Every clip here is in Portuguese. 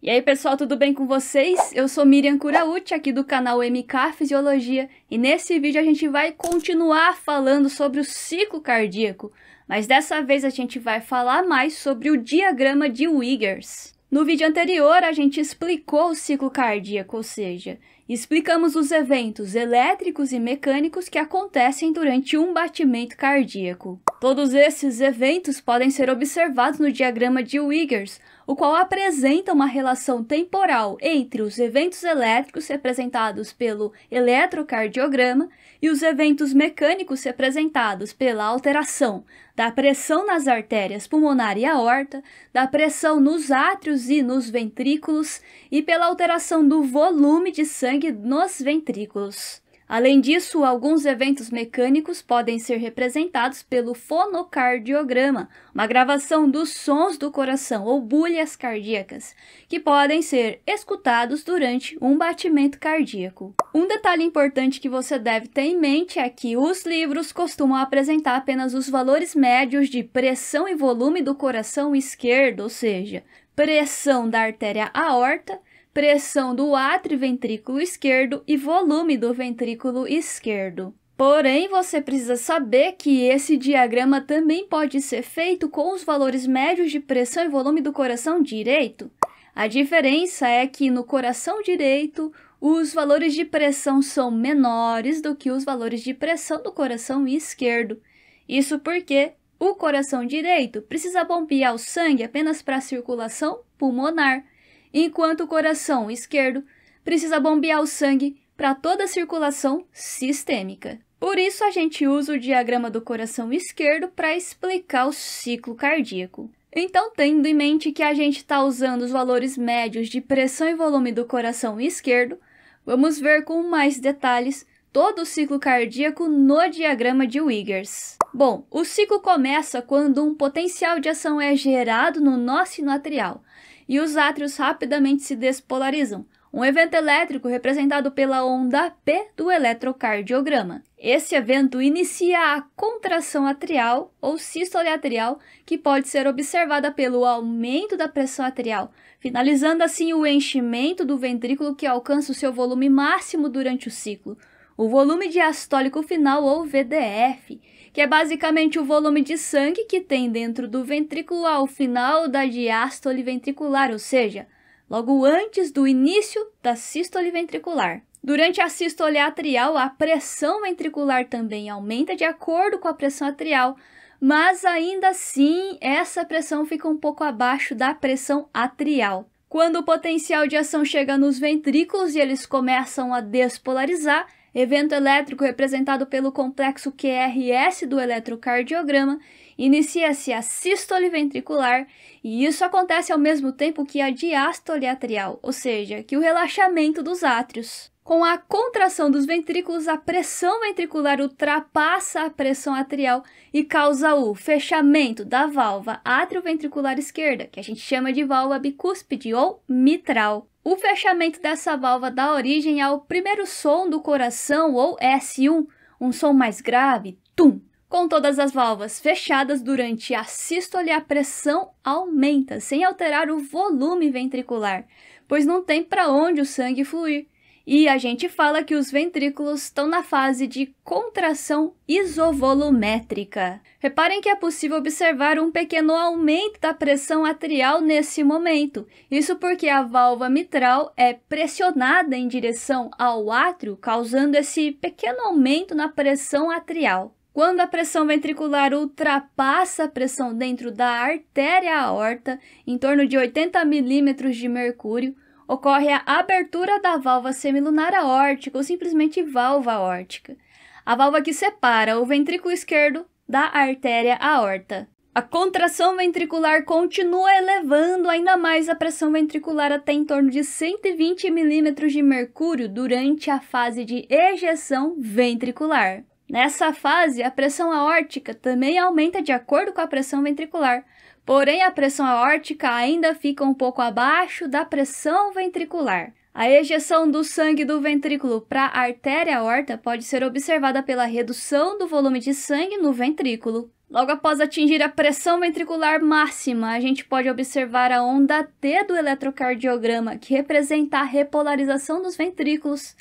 E aí, pessoal, tudo bem com vocês? Eu sou Miriam Curauti, aqui do canal MK Fisiologia, e nesse vídeo a gente vai continuar falando sobre o ciclo cardíaco, mas dessa vez a gente vai falar mais sobre o diagrama de Wiggers. No vídeo anterior, a gente explicou o ciclo cardíaco, ou seja, explicamos os eventos elétricos e mecânicos que acontecem durante um batimento cardíaco. Todos esses eventos podem ser observados no diagrama de Wiggers, o qual apresenta uma relação temporal entre os eventos elétricos representados pelo eletrocardiograma e os eventos mecânicos representados pela alteração da pressão nas artérias pulmonar e aorta, da pressão nos átrios e nos ventrículos e pela alteração do volume de sangue nos ventrículos. Além disso, alguns eventos mecânicos podem ser representados pelo fonocardiograma, uma gravação dos sons do coração ou bulhas cardíacas, que podem ser escutados durante um batimento cardíaco. Um detalhe importante que você deve ter em mente é que os livros costumam apresentar apenas os valores médios de pressão e volume do coração esquerdo, ou seja, pressão da artéria aorta pressão do ventrículo esquerdo e volume do ventrículo esquerdo. Porém, você precisa saber que esse diagrama também pode ser feito com os valores médios de pressão e volume do coração direito. A diferença é que no coração direito, os valores de pressão são menores do que os valores de pressão do coração esquerdo. Isso porque o coração direito precisa bombear o sangue apenas para a circulação pulmonar enquanto o coração esquerdo precisa bombear o sangue para toda a circulação sistêmica. Por isso, a gente usa o diagrama do coração esquerdo para explicar o ciclo cardíaco. Então, tendo em mente que a gente está usando os valores médios de pressão e volume do coração esquerdo, vamos ver com mais detalhes todo o ciclo cardíaco no diagrama de Wiggers. Bom, o ciclo começa quando um potencial de ação é gerado no nócino atrial e os átrios rapidamente se despolarizam, um evento elétrico representado pela onda P do eletrocardiograma. Esse evento inicia a contração atrial ou sístole atrial, que pode ser observada pelo aumento da pressão atrial, finalizando assim o enchimento do ventrículo que alcança o seu volume máximo durante o ciclo, o volume diastólico final, ou VDF, que é basicamente o volume de sangue que tem dentro do ventrículo ao final da diástole ventricular, ou seja, logo antes do início da sístole ventricular. Durante a sístole atrial, a pressão ventricular também aumenta de acordo com a pressão atrial, mas ainda assim essa pressão fica um pouco abaixo da pressão atrial. Quando o potencial de ação chega nos ventrículos e eles começam a despolarizar, evento elétrico representado pelo complexo QRS do eletrocardiograma, inicia-se a sístole ventricular e isso acontece ao mesmo tempo que a diástole atrial, ou seja, que o relaxamento dos átrios. Com a contração dos ventrículos, a pressão ventricular ultrapassa a pressão atrial e causa o fechamento da válvula atrioventricular esquerda, que a gente chama de válvula bicúspide ou mitral. O fechamento dessa válvula dá origem ao primeiro som do coração, ou S1, um som mais grave, tum. Com todas as válvulas fechadas durante a sístole, a pressão aumenta, sem alterar o volume ventricular, pois não tem para onde o sangue fluir. E a gente fala que os ventrículos estão na fase de contração isovolumétrica. Reparem que é possível observar um pequeno aumento da pressão atrial nesse momento. Isso porque a válvula mitral é pressionada em direção ao átrio, causando esse pequeno aumento na pressão atrial. Quando a pressão ventricular ultrapassa a pressão dentro da artéria aorta, em torno de 80 milímetros de mercúrio, ocorre a abertura da válvula semilunar aórtica ou simplesmente válvula aórtica, a válvula que separa o ventrículo esquerdo da artéria aorta. A contração ventricular continua elevando ainda mais a pressão ventricular até em torno de 120 milímetros de mercúrio durante a fase de ejeção ventricular. Nessa fase, a pressão aórtica também aumenta de acordo com a pressão ventricular, Porém, a pressão aórtica ainda fica um pouco abaixo da pressão ventricular. A ejeção do sangue do ventrículo para a artéria aorta pode ser observada pela redução do volume de sangue no ventrículo. Logo após atingir a pressão ventricular máxima, a gente pode observar a onda T do eletrocardiograma, que representa a repolarização dos ventrículos.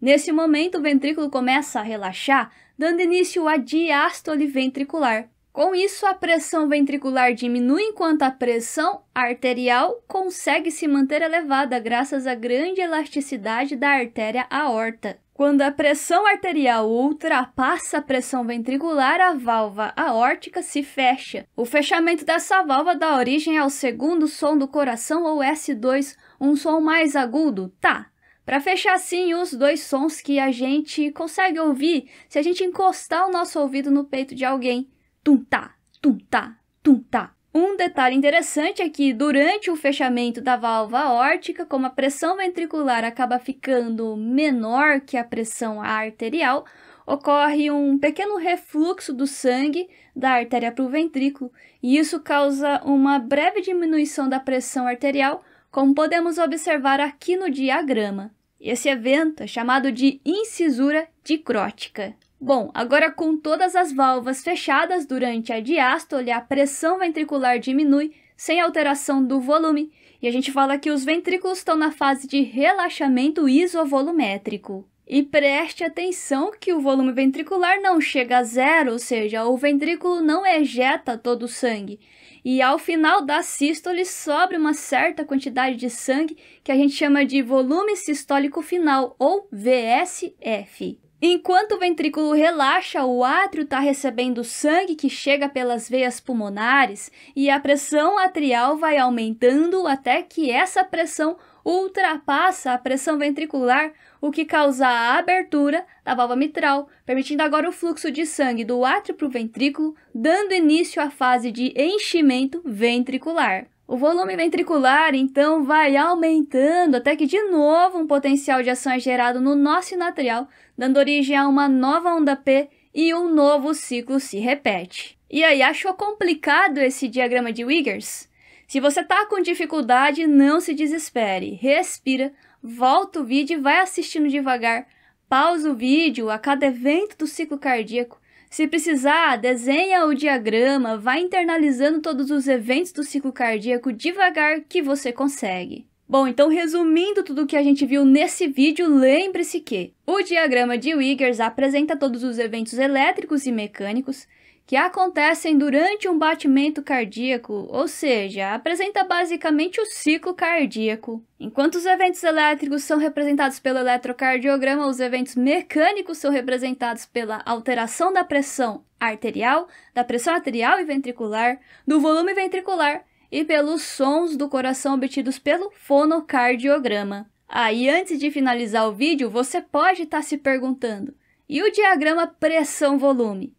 Nesse momento, o ventrículo começa a relaxar, dando início à diástole ventricular. Com isso, a pressão ventricular diminui enquanto a pressão arterial consegue se manter elevada graças à grande elasticidade da artéria aorta. Quando a pressão arterial ultrapassa a pressão ventricular, a válvula aórtica se fecha. O fechamento dessa válvula dá origem ao segundo som do coração, ou S2, um som mais agudo, tá? Para fechar assim os dois sons que a gente consegue ouvir se a gente encostar o nosso ouvido no peito de alguém tum-tá, tum-tá, tum-tá. Um detalhe interessante é que, durante o fechamento da válvula aórtica, como a pressão ventricular acaba ficando menor que a pressão arterial, ocorre um pequeno refluxo do sangue da artéria para o ventrículo, e isso causa uma breve diminuição da pressão arterial, como podemos observar aqui no diagrama. Esse evento é chamado de incisura dicrótica. Bom, agora com todas as válvulas fechadas durante a diástole, a pressão ventricular diminui sem alteração do volume, e a gente fala que os ventrículos estão na fase de relaxamento isovolumétrico. E preste atenção que o volume ventricular não chega a zero, ou seja, o ventrículo não ejeta todo o sangue. E ao final da sístole sobra uma certa quantidade de sangue que a gente chama de volume sistólico final, ou VSF. Enquanto o ventrículo relaxa, o átrio está recebendo sangue que chega pelas veias pulmonares e a pressão atrial vai aumentando até que essa pressão ultrapassa a pressão ventricular, o que causa a abertura da válvula mitral, permitindo agora o fluxo de sangue do átrio para o ventrículo, dando início à fase de enchimento ventricular. O volume ventricular então vai aumentando até que de novo um potencial de ação é gerado no nosso sinatrial, dando origem a uma nova onda P e um novo ciclo se repete. E aí, achou complicado esse diagrama de Wiggers? Se você está com dificuldade, não se desespere. Respira, volta o vídeo e vai assistindo devagar. Pausa o vídeo a cada evento do ciclo cardíaco se precisar, desenha o diagrama, vai internalizando todos os eventos do ciclo cardíaco devagar que você consegue. Bom, então resumindo tudo o que a gente viu nesse vídeo, lembre-se que o diagrama de Wiggers apresenta todos os eventos elétricos e mecânicos que acontecem durante um batimento cardíaco, ou seja, apresenta basicamente o ciclo cardíaco. Enquanto os eventos elétricos são representados pelo eletrocardiograma, os eventos mecânicos são representados pela alteração da pressão arterial, da pressão arterial e ventricular, do volume ventricular e pelos sons do coração obtidos pelo fonocardiograma. Aí, ah, antes de finalizar o vídeo, você pode estar tá se perguntando: e o diagrama pressão-volume?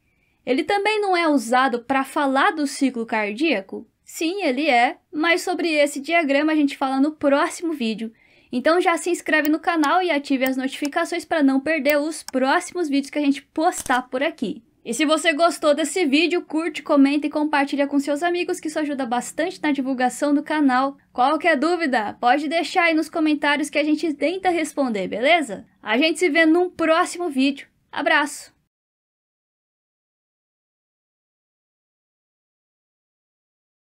Ele também não é usado para falar do ciclo cardíaco? Sim, ele é, mas sobre esse diagrama a gente fala no próximo vídeo. Então já se inscreve no canal e ative as notificações para não perder os próximos vídeos que a gente postar por aqui. E se você gostou desse vídeo, curte, comenta e compartilha com seus amigos, que isso ajuda bastante na divulgação do canal. Qualquer dúvida, pode deixar aí nos comentários que a gente tenta responder, beleza? A gente se vê num próximo vídeo. Abraço!